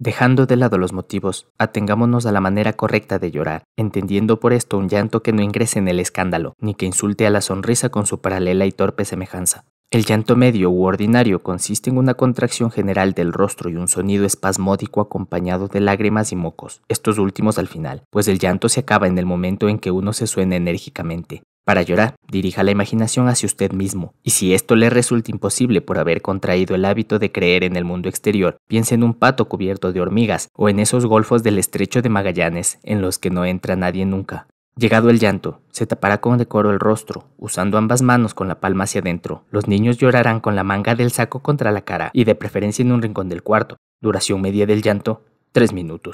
Dejando de lado los motivos, atengámonos a la manera correcta de llorar, entendiendo por esto un llanto que no ingrese en el escándalo, ni que insulte a la sonrisa con su paralela y torpe semejanza. El llanto medio u ordinario consiste en una contracción general del rostro y un sonido espasmódico acompañado de lágrimas y mocos, estos últimos al final, pues el llanto se acaba en el momento en que uno se suena enérgicamente. Para llorar, dirija la imaginación hacia usted mismo, y si esto le resulta imposible por haber contraído el hábito de creer en el mundo exterior, piense en un pato cubierto de hormigas o en esos golfos del estrecho de Magallanes en los que no entra nadie nunca. Llegado el llanto, se tapará con decoro el rostro, usando ambas manos con la palma hacia adentro. Los niños llorarán con la manga del saco contra la cara y de preferencia en un rincón del cuarto. Duración media del llanto, tres minutos.